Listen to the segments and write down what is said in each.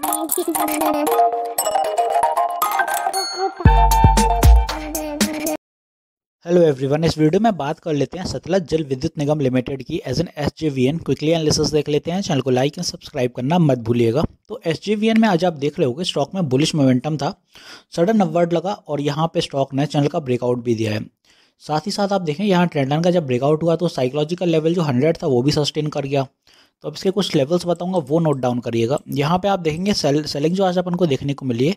hello everyone इस video में बात कर लेते हैं सतलज जल विद्युत निगम लिमिटेड की एज एन एस क्विकली एनालिसिस देख लेते हैं चैनल को लाइक एंड सब्सक्राइब करना मत भूलिएगा तो एस में आज आप देख रहे हो स्टॉक में बुलिश मोमेंटम था सडन अवर्ड लगा और यहाँ पे स्टॉक ने चैनल का ब्रेकआउट भी दिया है साथ ही साथ आप देखें यहाँ ट्रेंड लाइन का जब ब्रेकआउट हुआ तो साइकोलॉजिकल लेवल जो हंड्रेड था वो भी सस्टेन कर गया तो अब इसके कुछ लेवल्स बताऊंगा वो नोट डाउन करिएगा यहाँ पे आप देखेंगे सेल सेलिंग जो आज अपन को देखने को मिली है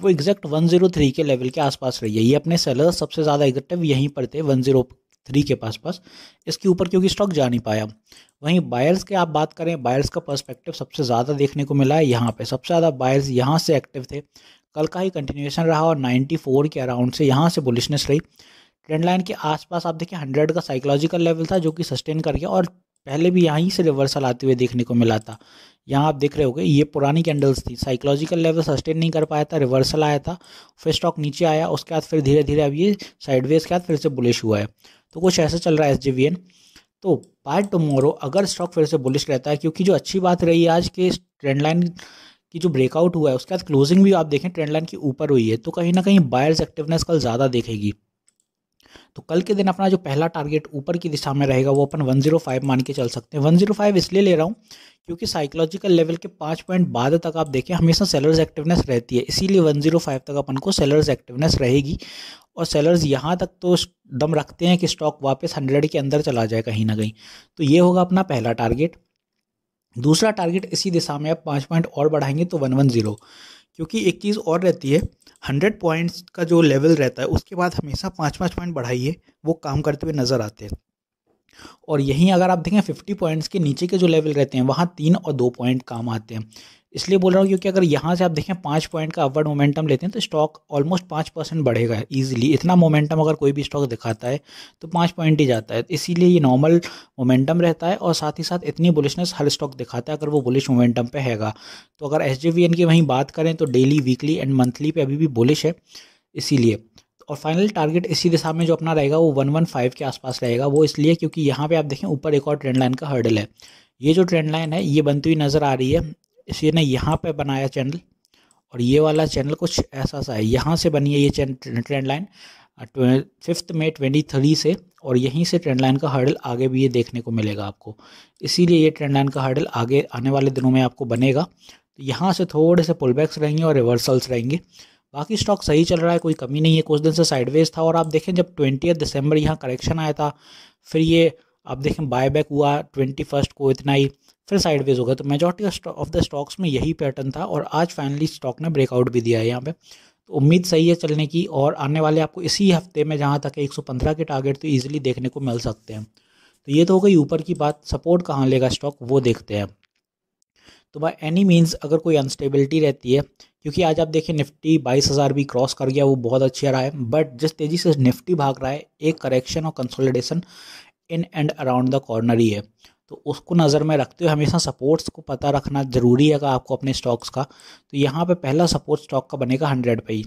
वो एग्जैक्ट 103 के लेवल के आसपास रही है ये अपने सेलर सबसे ज़्यादा एग्जेक्टिव यहीं पर थे 103 के पास पास इसके ऊपर क्योंकि स्टॉक जा नहीं पाया वहीं बायर्स के आप बात करें बायर्स का पर्स्पेक्टिव सबसे ज़्यादा देखने को मिला है यहाँ पर सबसे ज़्यादा बायर्स यहाँ से एक्टिव थे कल का ही कंटिन्यूएशन रहा और नाइन्टी के अराउंड से यहाँ से बुलिशनेस रही ट्रेंड लाइन के आसपास आप देखिए हंड्रेड का साइकोलॉजिकल लेवल था जो कि सस्टेन कर गया और पहले भी यहीं से रिवर्सल आते हुए देखने को मिला था यहाँ आप देख रहे होगे ये पुरानी कैंडल्स थी साइकोलॉजिकल लेवल सस्टेन नहीं कर पाया था रिवर्सल आया था फिर स्टॉक नीचे आया उसके बाद फिर धीरे धीरे अब ये साइडवेज के बाद फिर से बुलिश हुआ है तो कुछ ऐसा चल रहा है एस तो बाय टमोरो अगर स्टॉक फिर से बुलिश रहता है क्योंकि जो अच्छी बात रही आज के ट्रेंड लाइन की जो ब्रेकआउट हुआ है उसके बाद क्लोजिंग भी आप देखें ट्रेंड लाइन की ऊपर हुई है तो कहीं ना कहीं बायर्स एक्टिवनेस कल ज़्यादा देखेगी तो कल के दिन अपना जो पहला टारगेट ऊपर की दिशा में रहेगा वो अपन 105 मान के चल सकते हैं 105 इसलिए ले रहा हूँ क्योंकि साइकोलॉजिकल लेवल के पाँच पॉइंट बाद तक आप देखें हमेशा सेलर्स एक्टिवनेस रहती है इसीलिए 105 तक अपन को सेलर्स एक्टिवनेस रहेगी और सेलर्स यहाँ तक तो दम रखते हैं कि स्टॉक वापस हंड्रेड के अंदर चला जाए कहीं ना कहीं तो ये होगा अपना पहला टारगेट दूसरा टारगेट इसी दिशा में आप पाँच पॉइंट और बढ़ाएंगे तो वन वन जीरो क्योंकि एक चीज़ और रहती है हंड्रेड पॉइंट्स का जो लेवल रहता है उसके बाद हमेशा पाँच पाँच पॉइंट बढ़ाइए वो काम करते हुए नज़र आते हैं और यहीं अगर आप देखें फिफ्टी पॉइंट्स के नीचे के जो लेवल रहते हैं वहाँ तीन और दो पॉइंट काम आते हैं इसलिए बोल रहा हूँ क्योंकि अगर यहाँ से आप देखें पाँच पॉइंट का अपवर्ड मोमेंटम लेते हैं तो स्टॉक ऑलमोस्ट पाँच परसेंट बढ़ेगा ईजिली इतना मोमेंटम अगर कोई भी स्टॉक दिखाता है तो पाँच पॉइंट ही जाता है इसीलिए ये नॉर्मल मोमेंटम रहता है और साथ ही साथ इतनी बुलिशनेस हर स्टॉक दिखाता है अगर वो बुलिश मोमेंटम पर हैगा तो अगर एस की वहीं बात करें तो डेली वीकली एंड मंथली पर अभी भी बुलिश है इसीलिए और फाइनल टारगेट इसी दिशा में जो अपना रहेगा वो वन वन फाइव के आसपास रहेगा वो इसलिए क्योंकि यहाँ पे आप देखें ऊपर एक और ट्रेंड लाइन का हर्डल है ये जो ट्रेंड लाइन है ये बनती हुई नज़र आ रही है इसी ने यहाँ पे बनाया चैनल और ये वाला चैनल कुछ ऐसा सा है यहाँ से बनी है ये trend line fifth May twenty three से और यहीं से ट्रेंड लाइन का हर्डल आगे भी ये देखने को मिलेगा आपको इसीलिए ये ट्रेंड लाइन का हर्डल आगे आने वाले दिनों में आपको बनेगा तो यहाँ से थोड़े से पुलबैक्स रहेंगे और रिवर्सल्स रहेंगे बाकी स्टॉक सही चल रहा है कोई कमी नहीं है कुछ दिन से साइडवेज था और आप देखें जब ट्वेंटी दिसंबर यहाँ करेक्शन आया था फिर ये आप देखें बाय बैक हुआ ट्वेंटी फर्स्ट को इतना ही फिर साइडवेज होगा तो मेजोरिटी ऑफ द स्टॉक्स में यही पैटर्न था और आज फाइनली स्टॉक ने ब्रेकआउट भी दिया है यहाँ पे तो उम्मीद सही है चलने की और आने वाले आपको इसी हफ्ते में जहाँ तक पंद्रह के टारगेट तो ईजिली देखने को मिल सकते हैं तो ये तो हो गई ऊपर की बात सपोर्ट कहाँ लेगा स्टॉक वो देखते हैं तो बाय एनी मीन्स अगर कोई अनस्टेबिलिटी रहती है क्योंकि आज आप देखिए निफ्टी बाईस हज़ार भी क्रॉस कर गया वो बहुत अच्छा रहा है बट जिस तेज़ी से निफ्टी भाग रहा है एक करेक्शन और consolidation in and around the corner ही है तो उसको नज़र में रखते हुए हमेशा सपोर्ट्स को पता रखना ज़रूरी है आपको अपने स्टॉक्स का तो यहाँ पर पहला सपोर्ट स्टॉक का बनेगा हंड्रेड पे ही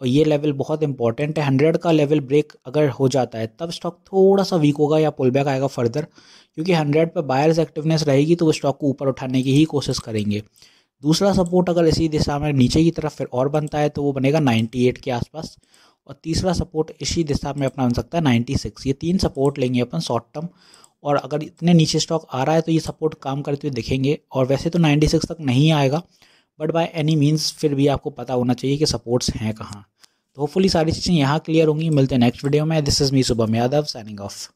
और ये लेवल बहुत इंपॉर्टेंट है हंड्रेड का लेवल ब्रेक अगर हो जाता है तब स्टॉक थोड़ा सा वीक होगा या पुल बैक आएगा फर्दर क्योंकि हंड्रेड पर बायर्स एक्टिवनेस रहेगी तो वो स्टॉक को ऊपर उठाने की ही कोशिश करेंगे दूसरा सपोर्ट अगर इसी दिशा में नीचे की तरफ फिर और बनता है तो वो बनेगा नाइन्टी एट के आसपास और तीसरा सपोर्ट इसी दिशा में अपना बन सकता है नाइन्टी सिक्स ये तीन सपोर्ट लेंगे अपन शॉर्ट टर्म और अगर इतने नीचे स्टॉक आ रहा है तो ये सपोर्ट काम करते हुए दिखेंगे और वैसे तो 96 तक नहीं आएगा बट बाय एनी मीन्स फिर भी आपको पता होना चाहिए कि सपोर्ट्स हैं कहाँ तो होपफुली सारी चीज़ें यहाँ क्लियर होंगी मिलते हैं नेक्स्ट वीडियो में this is me Subah Yadav signing off